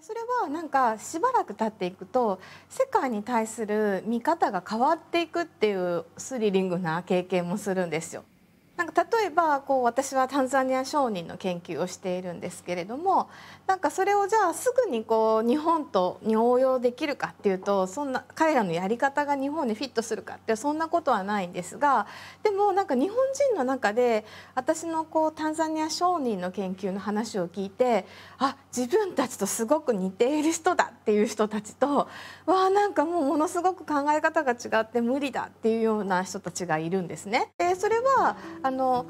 それはなんかしばらく経っていくと世界に対する見方が変わっていくっていうスリリングな経験もするんですよ。なんか例えばこう私はタンザニア商人の研究をしているんですけれどもなんかそれをじゃあすぐにこう日本とに応用できるかっていうとそんな彼らのやり方が日本にフィットするかってそんなことはないんですがでもなんか日本人の中で私のこうタンザニア商人の研究の話を聞いてあ自分たちとすごく似ている人だっていう人たちとわあなんかもうものすごく考え方が違って無理だっていうような人たちがいるんですね。でそれはあの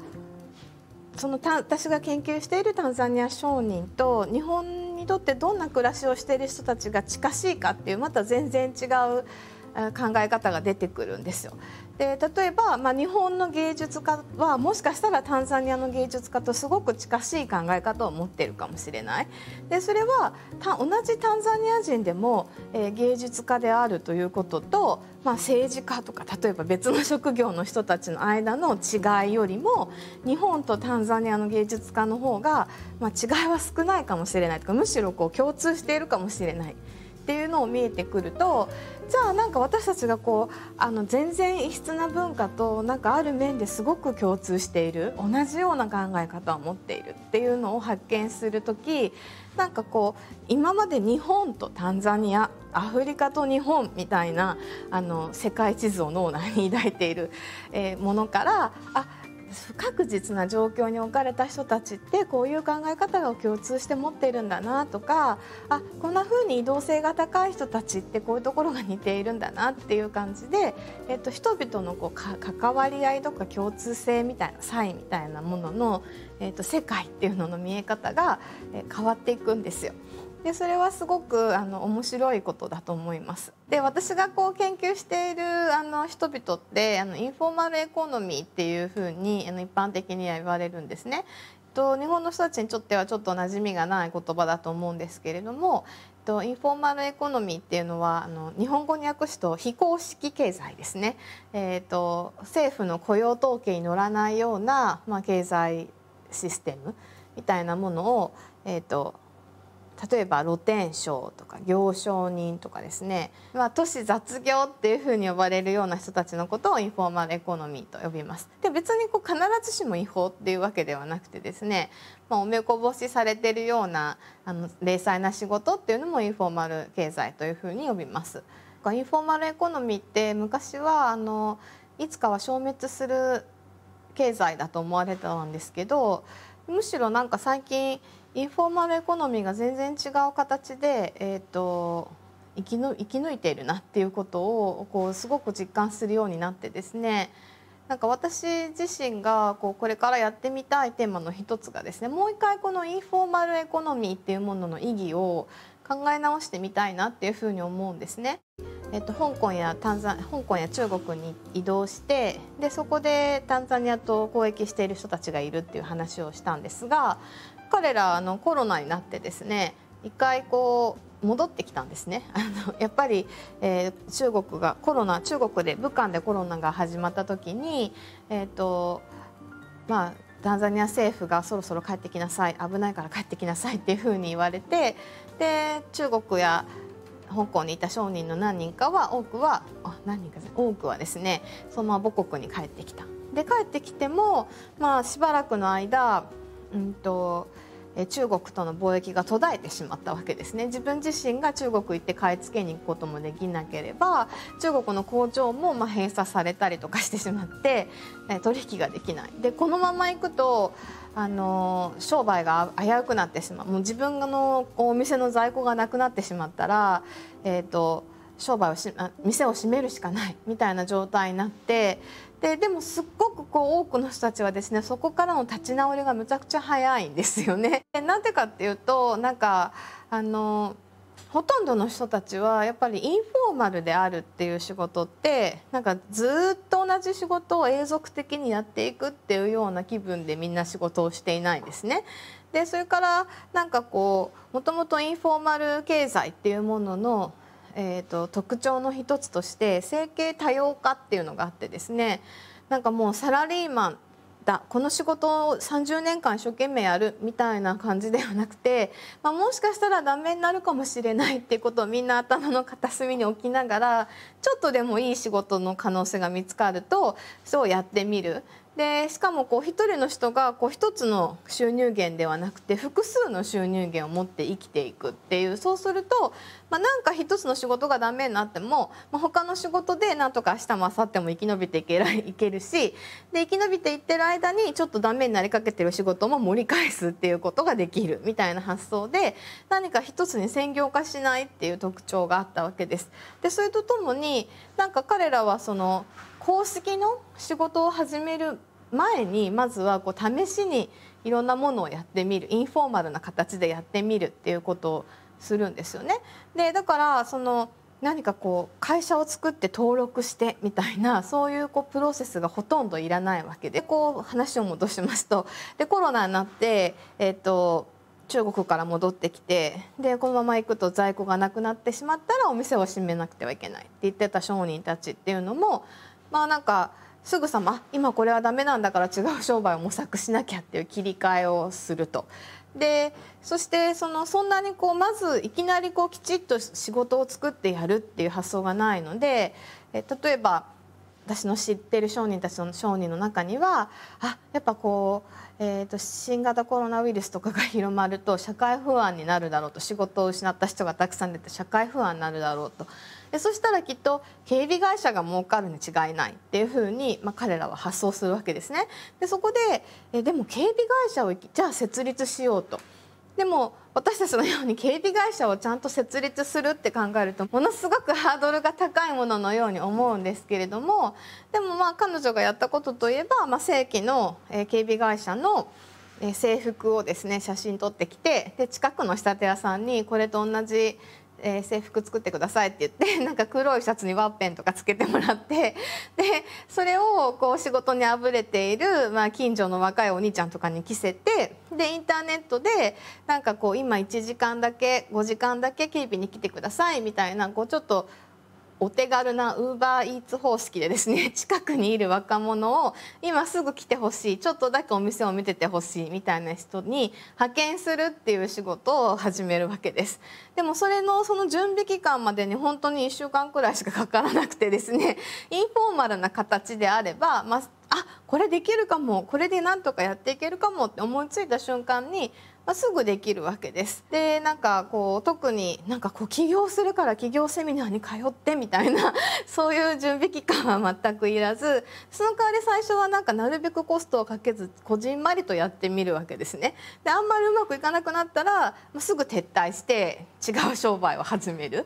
その私が研究しているタンザニア商人と日本にとってどんな暮らしをしている人たちが近しいかっていうまた全然違う考え方が出てくるんですよ。で例えば、まあ、日本の芸術家はもしかしたらタンザニアの芸術家とすごく近しい考え方を持ってるかもしれないでそれは同じタンザニア人でも、えー、芸術家であるということと、まあ、政治家とか例えば別の職業の人たちの間の違いよりも日本とタンザニアの芸術家の方が、まあ、違いは少ないかもしれないとかむしろこう共通しているかもしれない。っていうのを見えてくるとじゃあなんか私たちがこうあの全然異質な文化となんかある面ですごく共通している同じような考え方を持っているっていうのを発見する時なんかこう今まで日本とタンザニアアフリカと日本みたいなあの世界地図を脳内に抱いている、えー、ものからあ不確実な状況に置かれた人たちってこういう考え方が共通して持っているんだなとかあこんな風に移動性が高い人たちってこういうところが似ているんだなっていう感じで、えっと、人々のこう関わり合いとか共通性みたいな差異みたいなものの、えっと、世界っていうのの見え方が変わっていくんですよ。でそれはすごくあの面白いことだと思います。で私がこう研究しているあの人々ってあのインフォーマルエコノミーっていうふうにあの一般的には言われるんですね。と日本の人たちにとってはちょっと馴染みがない言葉だと思うんですけれども、とインフォーマルエコノミーっていうのはあの日本語に訳すと非公式経済ですね。えっ、ー、と政府の雇用統計に乗らないようなまあ経済システムみたいなものをえっ、ー、と例えば露天商とか行商人とかですね、まあ、都市雑業っていうふうに呼ばれるような人たちのことをインフォーマルエコノミーと呼びます。で別にこう必ずしも違法っていうわけではなくてですね、まあ、おめこぼしされてるようなあの零細な仕事っていうのもインフォーマル経済というふうに呼びます。インフォーマルエコノミーって昔はあのいつかは消滅する経済だと思われたんですけどむしろなんか最近インフォーマルエコノミーが全然違う形で、えーと、生きの生き抜いているなっていうことをこうすごく実感するようになってですねなんか私自身がこうこれからやってみたいテーマの一つがですねもう一回このインフォーマルエコノミーっていうものの意義を考え直してみたいなっていうふうに思うんですね。えっと、香港やタンザ香港や中国に移動してでそこでタンザニアと交易している人たちがいるっていう話をしたんですが彼らあのコロナになってですね一回こう戻ってきたんですね あのやっぱり、えー、中国がコロナ中国で武漢でコロナが始まった時に、えーとまあ、タンザニア政府がそろそろ帰ってきなさい危ないから帰ってきなさい っていうふうに言われてで中国や香港にいた商人の何人かは多くはあ何人か多くはですねそのまま母国に帰ってきた。で帰ってきても、まあ、しばらくの間うんと中国との貿易が途絶えてしまったわけですね自分自身が中国行って買い付けに行くこともできなければ中国の工場もま閉鎖されたりとかしてしまって取引ができないでこのまま行くとあの商売が危うくなってしまうもう自分のお店の在庫がなくなってしまったら、えーと商売をし店を閉めるしかないみたいな状態になってででもすっごくこう多くの人たちはですねそこからの立ち直りがむちゃくちゃ早いんですよね。でなんでかっていうとなんかあのほとんどの人たちはやっぱりインフォーマルであるっていう仕事ってなんかずっと同じ仕事を永続的にやっていくっていうような気分でみんな仕事をしていないんですね。でそれからなんかこうもともとインフォーマル経済っていうもののえーと、特徴の一つとして整形多様化っていうのがあってですねなんかもうサラリーマンだこの仕事を30年間一生懸命やるみたいな感じではなくて、まあ、もしかしたらダメになるかもしれないっていうことをみんな頭の片隅に置きながらちょっとでもいい仕事の可能性が見つかるとそうやってみるでしかもこう一人の人がこう一つの収入源ではなくて複数の収入源を持って生きていくっていうそうすると、まあ、なんか一つの仕事がダメになっても、まあ、他の仕事で何とか明日も明後日も生き延びていけらい けるしで生き延びていってる間にちょっとダメになりかけてる仕事も盛り返すっていうことができるみたいな発想で何か一つに専業化しないっていう特徴があったわけです。でそれとともになんか彼らはその公式の仕事を始める前にまずはこう試しにいろんなものをやってみるインフォーマルな形でやってみるっていうことをするんですよね。でだからその何かこう会社を作って登録してみたいな そういうこうプロセスがほとんどいらないわけでこう話を戻しますとでコロナになって、えーと、と中国から戻ってきてでこのまま行くと在庫がなくなってしまったらお店を閉めなくてはいけないって言ってた商人たちっていうのもまあなんかすぐさま今これはダメなんだから違う商売を模索しなきゃっていう切り替えをすると。でそしてそのそんなにこうまずいきなりこうきちっと仕事を作ってやるっていう発想がないのでえ例えば私の知ってる商人たちの商人の中にはあやっぱこうえーと、新型コロナウイルスとかが広まると社会不安になるだろうと仕事を失った人がたくさん出て社会不安になるだろうとでそしたらきっと警備会社が儲かるに違いないっていうふうに、まあ、彼らは発想するわけですね。でそこでえでも警備会社をじゃあ設立しようと。でも私たちのように警備会社をちゃんと設立するって考えるとものすごくハードルが高いもののように思うんですけれどもでもまあ彼女がやったことといえば、まあ、正規の警備会社の制服をですね写真撮ってきてで近くの仕立て屋さんにこれと同じえー、制服作ってくださいって言って なんか黒いシャツにワッペンとかつけてもらって でそれをこう仕事にあぶれている、まあ、近所の若いお兄ちゃんとかに着せてでインターネットでなんかこう今1時間だけ5時間だけ警備に来てくださいみたいなこうちょっと。お手軽なウーバーイーツ方式でですね 近くにいる若者を今すぐ来てほしいちょっとだけお店を見ててほしいみたいな人に派遣するっていう仕事を始めるわけですでもそれのその準備期間までに本当に1週間くらいしかかからなくてですね インフォーマルな形であれば、まあ、あこれできるかもこれでなんとかやっていけるかもって思いついた瞬間にまあ、すぐできるわけです。でなんかこう特になんかこう起業するから起業セミナーに通ってみたいな そういう準備期間は全くいらずその代わり最初はなんかなるべくコストをかけずこじんまりとやってみるわけですね。であんまりうまくいかなくなったらすぐ撤退して違う商売を始める。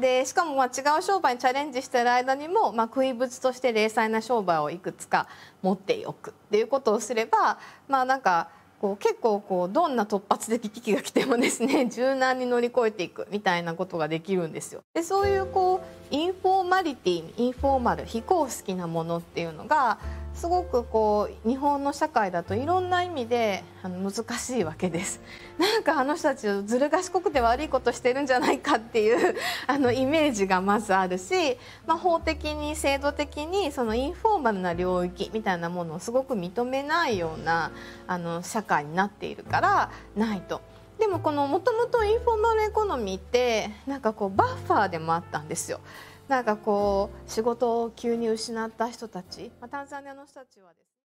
でしかもまあ違う商売にチャレンジしてる間にも、まあ、食い物として零細な商売をいくつか持っておくっていうことをすればまあなんかこう結構こうどんな突発的危機が来てもですね 柔軟に乗り越えていくみたいなことができるんですよ。でそういうこうインフォーマリティインフォーマル非公式なものっていうのがすごくこう日本の社会だといろんな意味であの難しいわけです なんかあの人たちずる賢くて悪いことしてるんじゃないかっていう あのイメージがまずあるし、まあ、法的に制度的にそのインフォーマルな領域みたいなものをすごく認めないようなあの社会になっているからないと。でもこのもともとインフォーマルエコノミーってなんかこうバッファーでもあったんですよ。なんかこう仕事を急に失った人たち、まあ、タンザニアの人たちはですね